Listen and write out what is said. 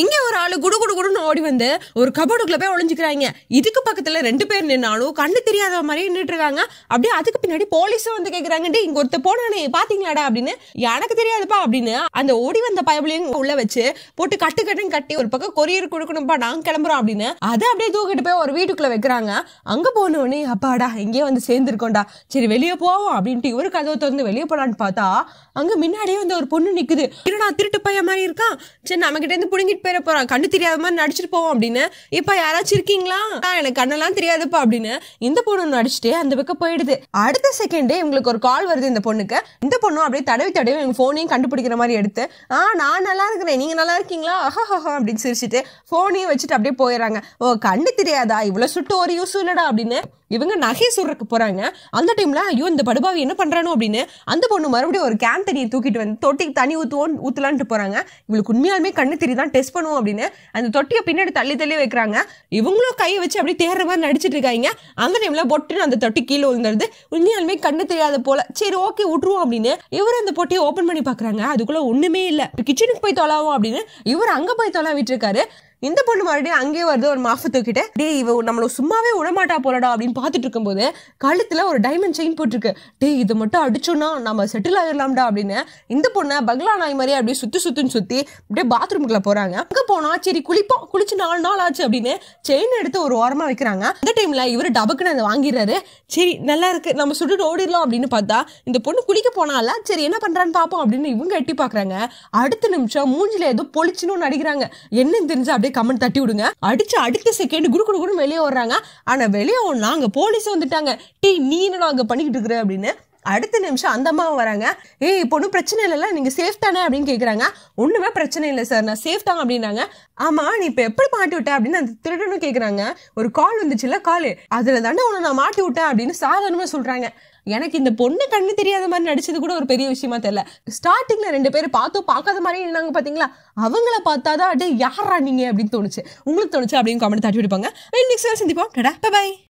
இங்க ஒரு ஆளு குடு குடு குடுன்னு ஓடி வந்து ஒரு கபோர்டுக்குள்ள போய் ஒளிஞ்சுக்கிறாங்க இதுக்கு பக்கத்துல ரெண்டு பேர் நின்னாலும் கண்ணு தெரியாத மாதிரி நின்றுட்டு இருக்காங்க அப்படியே அதுக்கு பின்னாடி போலீஸும் வந்து கேக்குறாங்க இங்க ஒருத்த போனானே பாத்தீங்களாடா அப்படின்னு எனக்கு தெரியாதுப்பா அப்படின்னு அந்த ஓடி வந்த பயபிளையும் உள்ள வச்சு போட்டு கட்டு கட்டுன்னு கட்டி ஒரு பக்கம் கொரியர் கொடுக்கணும்ப்பா நாங்க கிளம்புறோம் அப்படின்னு அதை அப்படியே தூக்கிட்டு போய் ஒரு வீட்டுக்குள்ள வைக்கிறாங்க அங்க போனோடனே அப்பாடா இங்கேயே வந்து சேர்ந்துருக்கோண்டா சரி வெளியே போவோம் அப்படின்ட்டு இவரு கதவை திறந்து வெளியே போலான்னு பார்த்தா அங்க முன்னாடியே வந்து ஒரு பொண்ணு நிக்குது இருடா திருட்டு பையன் மாதிரி இருக்கான் சரி நம்ம கிட்ட இருந்து புடுங்கிட்டு பேர் போயிட போகிறான் கண்ணு தெரியாத மாதிரி நடிச்சிட்டு போவோம் அப்படின்னு இப்போ யாராச்சும் இருக்கீங்களா எனக்கு கண்ணெல்லாம் தெரியாதுப்பா அப்படின்னு இந்த பொண்ணு நடிச்சுட்டு அந்த பக்கம் போயிடுது அடுத்த செகண்டே இவங்களுக்கு ஒரு கால் வருது இந்த பொண்ணுக்கு இந்த பொண்ணும் அப்படியே தடவி தடவி எங்கள் ஃபோனையும் கண்டுபிடிக்கிற மாதிரி எடுத்து ஆ நான் நல்லா இருக்கிறேன் நீங்கள் நல்லா இருக்கீங்களா அஹஹா அப்படின்னு சிரிச்சுட்டு ஃபோனையும் வச்சுட்டு அப்படியே போயிடறாங்க ஓ கண்ணு தெரியாதா இவ்வளோ சுட்டு ஒரு யூஸ் இல்லடா அப்படின்னு இவங்க நகை சுடுறக்கு போகிறாங்க அந்த டைமில் ஐயோ இந்த படுபாவி என்ன பண்ணுறானோ அப்படின்னு அந்த பொண்ணு மறுபடியும் ஒரு கேன் தண்ணியை தூக்கிட்டு வந்து தொட்டிக்கு தண்ணி ஊத்துவோம் ஊற்றலான்ட்டு போகிறாங்க இவளுக்கு உண்மையாலுமே கண்ணு தெரியுதான் கெஸ் பண்ணுவோம் அப்படின்னு அந்த தொட்டியை பின்னாடி தள்ளி தள்ளி வைக்கிறாங்க இவங்களும் கையை வச்சு அப்படியே தேர்ற மாதிரி நடிச்சிட்டு இருக்காங்க அந்த டைமில் பொட்டுன்னு அந்த தொட்டி கீழே விழுந்துருது உண்மையாலுமே கண்ணு தெரியாத போல சரி ஓகே விட்டுருவோம் அப்படின்னு இவர் அந்த பொட்டியை ஓப்பன் பண்ணி பார்க்குறாங்க அதுக்குள்ளே ஒன்றுமே இல்லை கிச்சனுக்கு போய் தொலாவோம் அப்படின்னு இவர் அங்கே போய் தொலாவிட்டு இருக்காரு இந்த பொண்ணு மறுபடியும் அங்கேயே வருது ஒரு மாஃப தூக்கிட்டு டே இவ நம்மள சும்மாவே விடமாட்டா போலடா அப்படின்னு பார்த்துட்டு இருக்கும்போது கழுத்தில் ஒரு டைமண்ட் செயின் போட்டிருக்கு டே இது மட்டும் அடிச்சோன்னா நம்ம செட்டில் ஆகிடலாம்டா அப்படின்னு இந்த பொண்ணை பங்களா நாய் மாதிரி அப்படியே சுற்றி சுற்றின்னு சுற்றி அப்படியே பாத்ரூமுக்குள்ள போகிறாங்க அங்கே போனால் சரி குளிப்போம் குளிச்சு நாலு நாள் ஆச்சு அப்படின்னு செயின் எடுத்து ஒரு ஓரமாக வைக்கிறாங்க அந்த டைமில் இவர் டபக்குன்னு அதை வாங்கிடுறாரு சரி நல்லா இருக்கு நம்ம சுட்டு ஓடிடலாம் அப்படின்னு பார்த்தா இந்த பொண்ணு குளிக்க போனால சரி என்ன பண்ணுறான்னு பார்ப்போம் அப்படின்னு இவங்க எட்டி பார்க்குறாங்க அடுத்த நிமிஷம் மூஞ்சில ஏதோ பொழிச்சுன்னு நடிக்கிறாங்க என்னன்னு தெரிஞ்சு அப்படியே போய் கமெண்ட் தட்டி விடுங்க அடிச்சு அடுத்த செகண்ட் குடு குடு வெளியே வர்றாங்க ஆனால் வெளியே ஒன்று போலீஸ் வந்துட்டாங்க டீ நீ என்னடா அங்கே பண்ணிக்கிட்டு இருக்கிற அப்படின்னு அடுத்த நிமிஷம் அந்த அம்மாவும் வராங்க ஏய் இப்போ ஒன்றும் பிரச்சனை இல்லைல்ல நீங்கள் சேஃப் தானே அப்படின்னு கேட்குறாங்க ஒன்றுமே பிரச்சனை இல்லை சார் நான் சேஃப் தான் அப்படின்னாங்க ஆமாம் நீ இப்போ எப்படி மாட்டி விட்ட அப்படின்னு அந்த திருடனும் கேட்குறாங்க ஒரு கால் வந்துச்சுல்ல கால் அதில் தானே உன்னை நான் மாட்டி விட்டேன் அப்படின்னு சாதாரணமாக சொல்கிறாங்க எனக்கு இந்த பொண்ணு கண்ணு தெரியாத மாதிரி நடிச்சது கூட ஒரு பெரிய விஷயமா தெரியல ஸ்டார்டிங்ல ரெண்டு பேரும் பார்த்தோம் பார்க்காத மாதிரி இருந்தாங்க பாத்தீங்களா அவங்கள பார்த்தாதான் அப்படியே யாரா நீங்க அப்படின்னு தோணுச்சு உங்களுக்கு தோணுச்சு அப்படின்னு கமெண்ட் தாட்டி விடுப்பாங்க இன்னைக்கு சார் சந்திப்போம் டடா பாய்